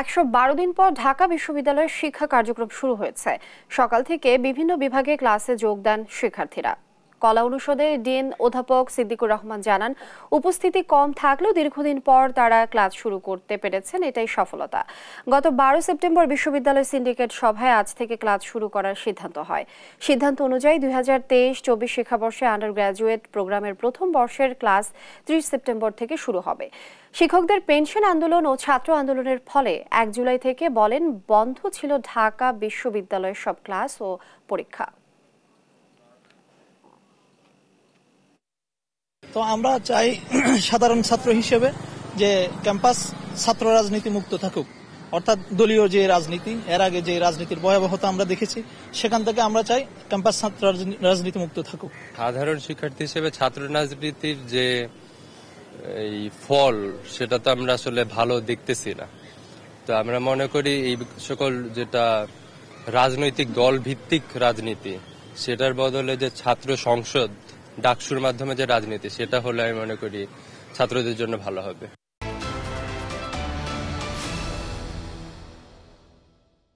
একশো দিন পর ঢাকা বিশ্ববিদ্যালয়ের শিক্ষা কার্যক্রম শুরু হয়েছে সকাল থেকে বিভিন্ন বিভাগে ক্লাসে যোগদান শিক্ষার্থীরা কলা অনুষদের ডিন অধ্যাপক সিদ্দিকুর রহমান জানান উপস্থিতি কম থাকলেও দীর্ঘদিন পর তারা ক্লাস শুরু করতে পেরেছেন এটাই সফলতা গত বারো সেপ্টেম্বর বিশ্ববিদ্যালয় সিন্ডিকেট সভায় আজ থেকে ক্লাস শুরু করার সিদ্ধান্ত হয় সিদ্ধান্ত অনুযায়ী দুই হাজার তেইশ চব্বিশ শিক্ষাবর্ষে আন্ডার গ্র্যাজুয়েট প্রোগ্রামের প্রথম বর্ষের ক্লাস ত্রিশ সেপ্টেম্বর থেকে শুরু হবে শিক্ষকদের পেনশন আন্দোলন ও ছাত্র আন্দোলনের ফলে এক জুলাই থেকে বলেন বন্ধ ছিল ঢাকা বিশ্ববিদ্যালয়ের সব ক্লাস ও পরীক্ষা তো আমরা চাই সাধারণ ছাত্র হিসেবে যে ক্যাম্পাস ছাত্র রাজনীতি মুক্ত থাকুক অর্থাৎ দলীয় যে রাজনীতি এর আগে যে রাজনীতির ভয়াবহতা আমরা দেখেছি সেখান থেকে আমরা চাই ক্যাম্পাস ছাত্র রাজনীতি মুক্ত থাকুক সাধারণ শিক্ষার্থী হিসেবে ছাত্র রাজনীতির যে এই ফল সেটা তো আমরা আসলে ভালো দেখতেছি না তো আমরা মনে করি এই সকল যেটা রাজনৈতিক দল ভিত্তিক রাজনীতি সেটার বদলে যে ছাত্র সংসদ ডাকসুর মাধ্যমে যে রাজনীতি সেটা হলে আমি মনে করি ছাত্রদের জন্য ভালো হবে